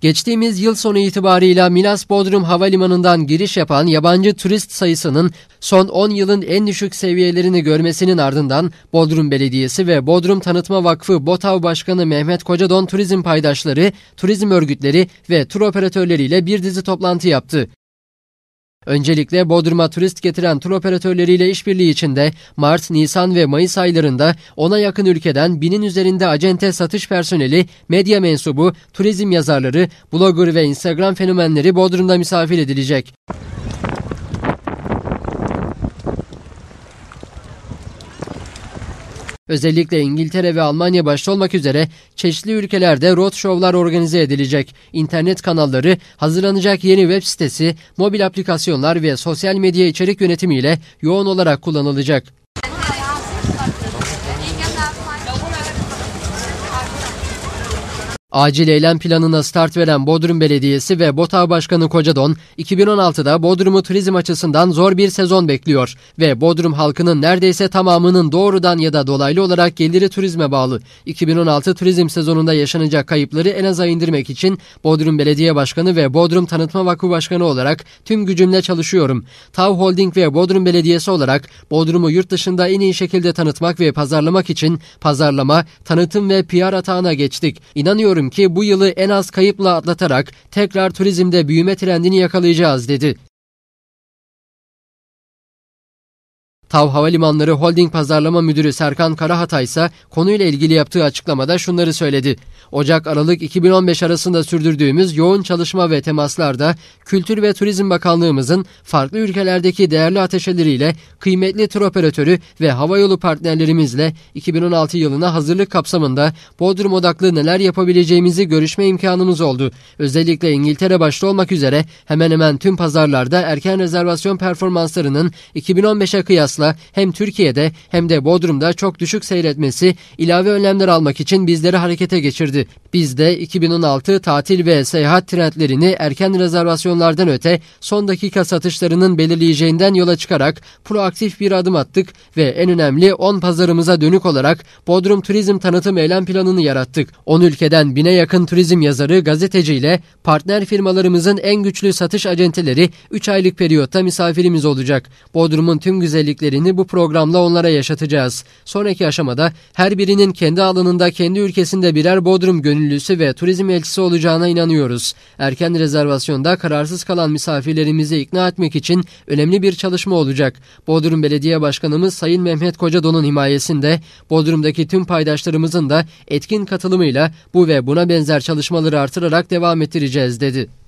Geçtiğimiz yıl sonu itibarıyla Milas Bodrum Havalimanı'ndan giriş yapan yabancı turist sayısının son 10 yılın en düşük seviyelerini görmesinin ardından Bodrum Belediyesi ve Bodrum Tanıtma Vakfı BOTAV Başkanı Mehmet Kocadon turizm paydaşları, turizm örgütleri ve tur operatörleriyle bir dizi toplantı yaptı. Öncelikle Bodrum'a turist getiren tur operatörleriyle işbirliği içinde Mart, Nisan ve Mayıs aylarında ona yakın ülkeden binin üzerinde acente satış personeli, medya mensubu, turizm yazarları, blogger ve Instagram fenomenleri Bodrum'da misafir edilecek. Özellikle İngiltere ve Almanya başta olmak üzere çeşitli ülkelerde roadshow'lar organize edilecek. İnternet kanalları, hazırlanacak yeni web sitesi, mobil aplikasyonlar ve sosyal medya içerik yönetimiyle yoğun olarak kullanılacak. Acil eylem planına start veren Bodrum Belediyesi ve BOTA Başkanı Kocadon, 2016'da Bodrum'u turizm açısından zor bir sezon bekliyor ve Bodrum halkının neredeyse tamamının doğrudan ya da dolaylı olarak geliri turizme bağlı. 2016 turizm sezonunda yaşanacak kayıpları en aza indirmek için Bodrum Belediye Başkanı ve Bodrum Tanıtma Vakfı Başkanı olarak tüm gücümle çalışıyorum. TAV Holding ve Bodrum Belediyesi olarak Bodrum'u yurt dışında en iyi şekilde tanıtmak ve pazarlamak için pazarlama, tanıtım ve PR atağına geçtik. İnanıyorum inanıyorum ki bu yılı en az kayıpla atlatarak tekrar turizmde büyüme trendini yakalayacağız dedi. TAV Havalimanları Holding Pazarlama Müdürü Serkan Karahatay ise konuyla ilgili yaptığı açıklamada şunları söyledi. Ocak-Aralık 2015 arasında sürdürdüğümüz yoğun çalışma ve temaslarda Kültür ve Turizm Bakanlığımızın farklı ülkelerdeki değerli ateşeleriyle kıymetli tur operatörü ve havayolu partnerlerimizle 2016 yılına hazırlık kapsamında Bodrum odaklı neler yapabileceğimizi görüşme imkanımız oldu. Özellikle İngiltere başta olmak üzere hemen hemen tüm pazarlarda erken rezervasyon performanslarının 2015'e kıyasla Atlas'la hem Türkiye'de hem de Bodrum'da çok düşük seyretmesi ilave önlemler almak için bizleri harekete geçirdi. Biz de 2016 tatil ve seyahat trendlerini erken rezervasyonlardan öte son dakika satışlarının belirleyeceğinden yola çıkarak proaktif bir adım attık ve en önemli 10 pazarımıza dönük olarak Bodrum Turizm Tanıtım Eylem Planı'nı yarattık. 10 ülkeden bine yakın turizm yazarı gazeteciyle partner firmalarımızın en güçlü satış acenteleri 3 aylık periyotta misafirimiz olacak. Bodrum'un tüm güzellikleri deneyimlerini bu programla onlara yaşatacağız. Sonraki aşamada her birinin kendi alanında kendi ülkesinde birer Bodrum gönüllüsü ve turizm elçisi olacağına inanıyoruz. Erken rezervasyonda kararsız kalan misafirlerimizi ikna etmek için önemli bir çalışma olacak. Bodrum Belediye Başkanımız Sayın Mehmet Kocadon'un himayesinde Bodrum'daki tüm paydaşlarımızın da etkin katılımıyla bu ve buna benzer çalışmaları artırarak devam ettireceğiz dedi.